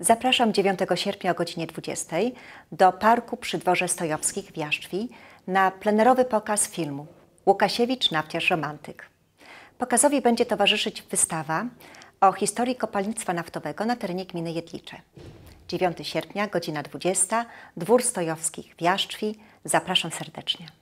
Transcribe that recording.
Zapraszam 9 sierpnia o godzinie 20 do Parku przy Dworze Stojowskich w Jaszczwi na plenerowy pokaz filmu Łukasiewicz Nawciarz Romantyk. Pokazowi będzie towarzyszyć wystawa o historii kopalnictwa naftowego na terenie gminy Jedlicze. 9 sierpnia, godzina 20, Dwór Stojowskich w Jaszczwi. Zapraszam serdecznie.